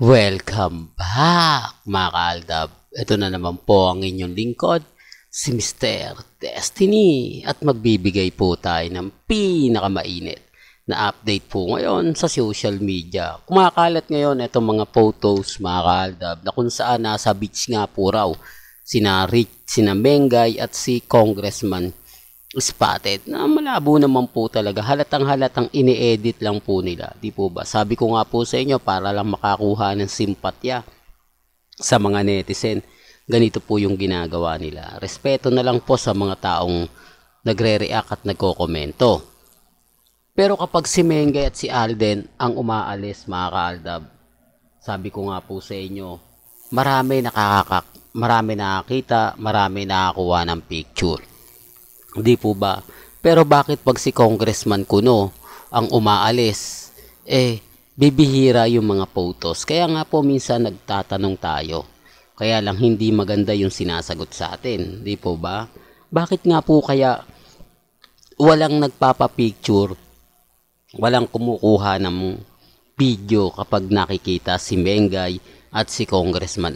Welcome back mga kaaldab. Ito na naman po ang inyong lingkod, si Mr. Destiny. At magbibigay po tayo ng pinakamainit na update po ngayon sa social media. Kumakalat ngayon itong mga photos mga kaaldab na kung saan nasa beach nga po raw sina Rich, sina Mengay at si Congressman spotted na malabo naman po talaga. Halatang halatang ini-edit lang po nila. Di po ba? Sabi ko nga po sa inyo para lang makakuha ng simpatya sa mga netizen. Ganito po yung ginagawa nila. Respeto na lang po sa mga taong nagre-react at nagko-komento. Pero kapag si Mengay at si Alden ang umaalis mga kaaldab, sabi ko nga po sa inyo, marami nakakak, marami nakakita, marami nakakuha ng picture. Di po ba? Pero bakit pag si Congressman Kuno ang umaalis, eh, bibihira yung mga photos. Kaya nga po minsan nagtatanong tayo. Kaya lang hindi maganda yung sinasagot sa atin. Di po ba? Bakit nga po kaya walang nagpapapicture, walang kumukuha ng video kapag nakikita si Mengay at si Congressman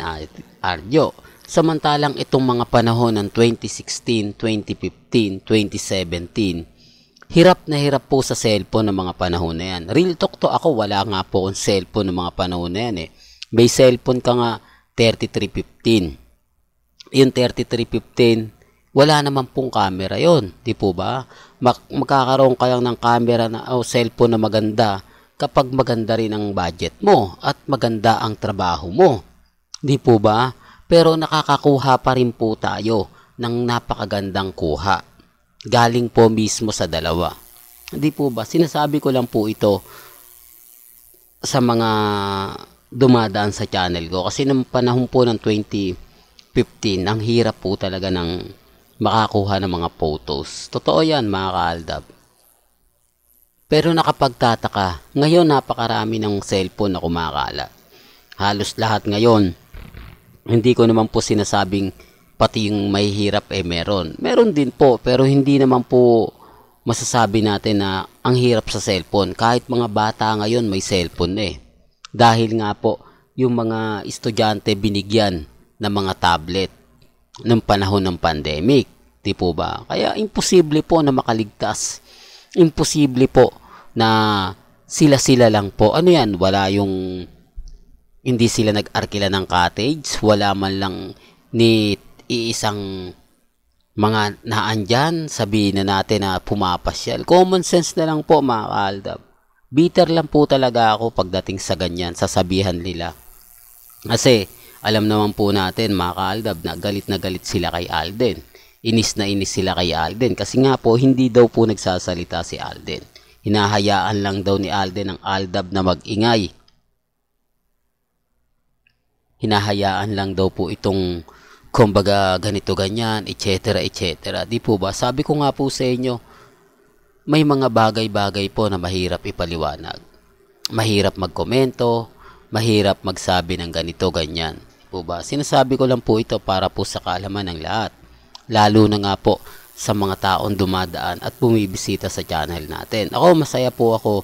Ardio. Samantalang itong mga panahon ng 2016, 2015, 2017, hirap na hirap po sa cellphone ng mga panahon na yan. Real talk to ako, wala nga po akong cellphone ng mga panahon na yan eh. May cellphone ka nga 3315. Yung 3315, wala naman pong camera yon, di po ba? Mag- magkakaroon ka lang ng camera na o oh, cellphone na maganda kapag maganda rin ang budget mo at maganda ang trabaho mo. Di po ba? pero nakakakuha pa rin po tayo ng napakagandang kuha. Galing po mismo sa dalawa. Hindi po ba? Sinasabi ko lang po ito sa mga dumadaan sa channel ko. Kasi nung panahon po ng 2015, ang hirap po talaga ng makakuha ng mga photos. Totoo yan mga kaaldab. Pero nakapagtataka, ngayon napakarami ng cellphone na kumakala. Halos lahat ngayon hindi ko naman po sinasabing pati yung mahihirap eh meron. Meron din po pero hindi naman po masasabi natin na ang hirap sa cellphone. Kahit mga bata ngayon may cellphone eh. Dahil nga po yung mga estudyante binigyan ng mga tablet ng panahon ng pandemic. Di po ba? Kaya imposible po na makaligtas. Imposible po na sila-sila lang po. Ano yan? Wala yung hindi sila nag-arkila ng cottage, wala man lang ni iisang mga naandyan, sabihin na natin na pumapasyal. Common sense na lang po mga kaaldab. Bitter lang po talaga ako pagdating sa ganyan, sasabihan nila. Kasi alam naman po natin mga kaaldab na galit na galit sila kay Alden. Inis na inis sila kay Alden kasi nga po hindi daw po nagsasalita si Alden. Hinahayaan lang daw ni Alden ang Aldab na magingay hinahayaan lang daw po itong kumbaga ganito ganyan, etc. etc. Di po ba? Sabi ko nga po sa inyo, may mga bagay-bagay po na mahirap ipaliwanag. Mahirap magkomento, mahirap magsabi ng ganito ganyan. Di po ba? Sinasabi ko lang po ito para po sa kaalaman ng lahat. Lalo na nga po sa mga taong dumadaan at bumibisita sa channel natin. Ako masaya po ako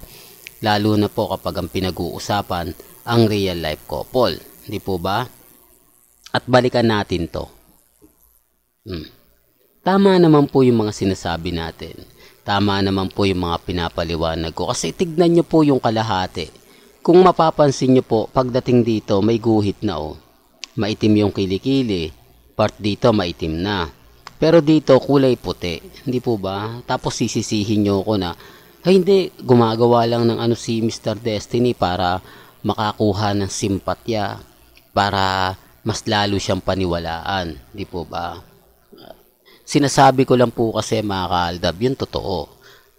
lalo na po kapag ang pinag-uusapan ang real life couple. Hindi po ba? At balikan natin to. Hmm. Tama naman po yung mga sinasabi natin. Tama naman po yung mga pinapaliwanag ko. Kasi tignan nyo po yung kalahati. Kung mapapansin nyo po, pagdating dito, may guhit na oh. Maitim yung kilikili. Part dito, maitim na. Pero dito, kulay puti. Hindi po ba? Tapos sisisihin nyo ko na, ay hindi, gumagawa lang ng ano si Mr. Destiny para makakuha ng simpatya para mas lalo siyang paniwalaan. Di po ba? Sinasabi ko lang po kasi mga kaaldab, yung totoo.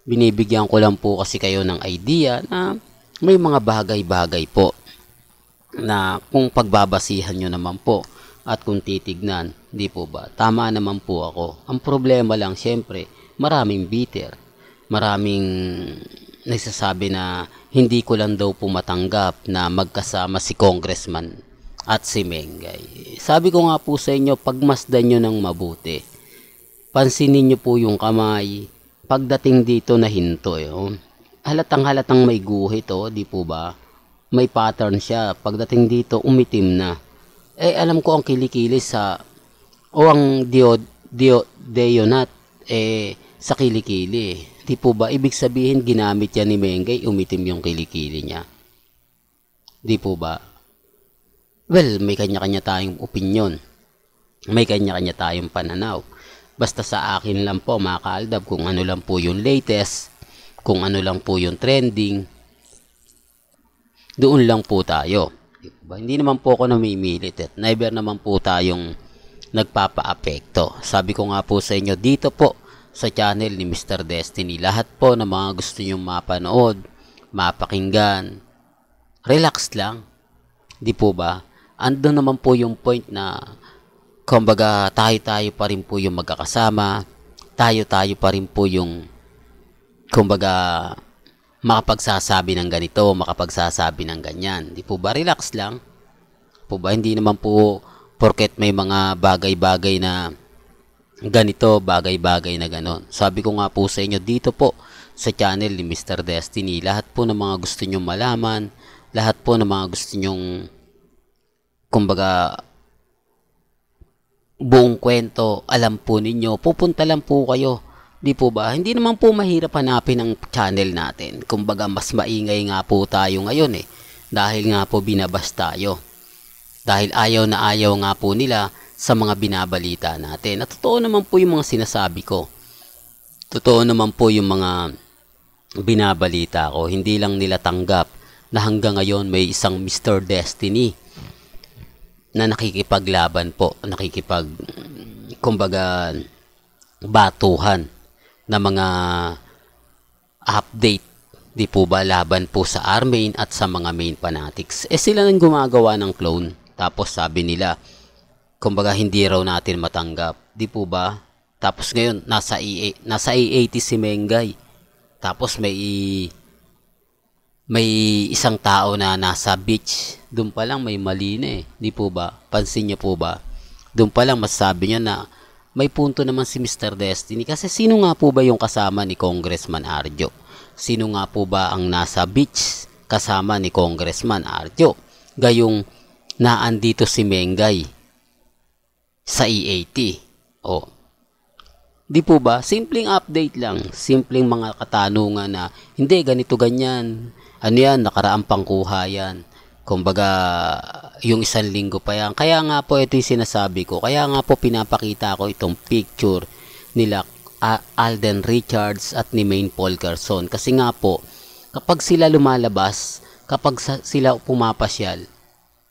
Binibigyan ko lang po kasi kayo ng idea na may mga bagay-bagay po na kung pagbabasihan nyo naman po at kung titignan, di po ba? Tama naman po ako. Ang problema lang syempre, maraming bitter. Maraming nagsasabi na hindi ko lang daw po matanggap na magkasama si congressman at si Mengay. Sabi ko nga po sa inyo, pagmasdan nyo ng mabuti. Pansinin nyo po yung kamay. Pagdating dito na hinto, eh, oh. halatang halatang may guhit, oh, di po ba? May pattern siya. Pagdating dito, umitim na. Eh, alam ko ang kilikili sa, o ang dio, dio, deonat, eh, sa kilikili. Di po ba? Ibig sabihin, ginamit yan ni Mengay, umitim yung kilikili niya. Di po ba? Well, may kanya-kanya tayong opinion. May kanya-kanya tayong pananaw. Basta sa akin lang po mga kaaldab kung ano lang po yung latest, kung ano lang po yung trending, doon lang po tayo. Diba? Hindi naman po ako namimilit at eh. never naman po tayong nagpapa-apekto. Sabi ko nga po sa inyo dito po sa channel ni Mr. Destiny, lahat po ng mga gusto nyong mapanood, mapakinggan, relax lang. Di po ba? andun naman po yung point na kumbaga tayo-tayo pa rin po yung magkakasama, tayo-tayo pa rin po yung kumbaga makapagsasabi ng ganito, makapagsasabi ng ganyan. Di po ba relax lang? Po ba hindi naman po porket may mga bagay-bagay na ganito, bagay-bagay na ganon. Sabi ko nga po sa inyo dito po sa channel ni Mr. Destiny, lahat po ng mga gusto nyong malaman, lahat po ng mga gusto nyong kumbaga, buong kwento, alam po ninyo, pupunta lang po kayo. Di po ba? Hindi naman po mahirap hanapin ang channel natin. Kumbaga, mas maingay nga po tayo ngayon eh. Dahil nga po binabas tayo. Dahil ayaw na ayaw nga po nila sa mga binabalita natin. At totoo naman po yung mga sinasabi ko. Totoo naman po yung mga binabalita ko. Hindi lang nila tanggap na hanggang ngayon may isang Mr. Destiny na nakikipaglaban po, nakikipag kumbaga batuhan na mga update di po ba laban po sa Armain at sa mga main fanatics. Eh sila nang gumagawa ng clone. Tapos sabi nila, kumbaga hindi raw natin matanggap. Di po ba? Tapos ngayon, nasa, EA, nasa a e 80 si Mengay. Tapos may may isang tao na nasa beach, doon pa lang may mali eh. Di po ba? Pansin niyo po ba? Doon pa lang masabi niya na may punto naman si Mr. Destiny kasi sino nga po ba yung kasama ni Congressman Arjo? Sino nga po ba ang nasa beach kasama ni Congressman Arjo? Gayong naandito si Mengay sa EAT. O, Di po ba? Simpleng update lang. Simpleng mga katanungan na, hindi, ganito, ganyan ano yan, nakaraang pangkuha yan. Kumbaga, yung isang linggo pa yan. Kaya nga po ito yung sinasabi ko. Kaya nga po pinapakita ko itong picture nila Alden Richards at ni Maine Paul Carson. Kasi nga po, kapag sila lumalabas, kapag sila pumapasyal,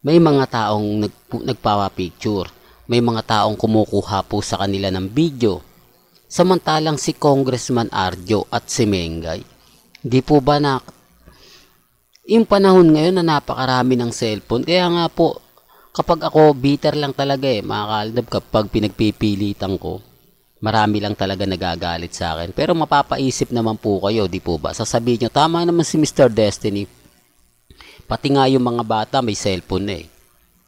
may mga taong nag, nagpawa-picture. May mga taong kumukuha po sa kanila ng video. Samantalang si Congressman Arjo at si Mengay, di po ba na yung panahon ngayon na napakarami ng cellphone. Kaya nga po, kapag ako bitter lang talaga eh, mga kaaldab, kapag pinagpipilitan ko, marami lang talaga nagagalit sa akin. Pero mapapaisip naman po kayo, di po ba? Sasabihin nyo, tama naman si Mr. Destiny. Pati nga yung mga bata may cellphone eh.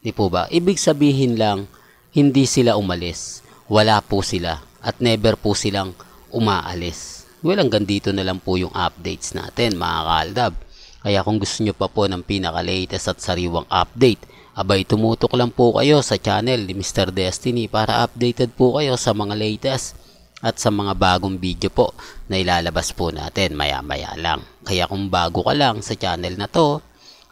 Di po ba? Ibig sabihin lang, hindi sila umalis. Wala po sila. At never po silang umaalis. Well, hanggang dito na lang po yung updates natin, mga kaaldab. Kaya kung gusto nyo pa po ng pinaka-latest at sariwang update, abay tumutok lang po kayo sa channel ni Mr. Destiny para updated po kayo sa mga latest at sa mga bagong video po na ilalabas po natin maya-maya lang. Kaya kung bago ka lang sa channel na to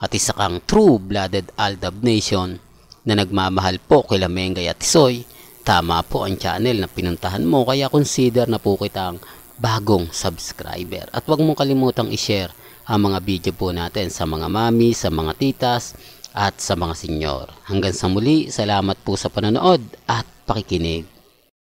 at isa kang true-blooded Aldab Nation na nagmamahal po kay Lamengay at Isoy, tama po ang channel na pinuntahan mo kaya consider na po kitang bagong subscriber. At huwag mong kalimutang i-share ang mga video po natin sa mga mami, sa mga titas, at sa mga senyor. Hanggang sa muli, salamat po sa panonood at pakikinig.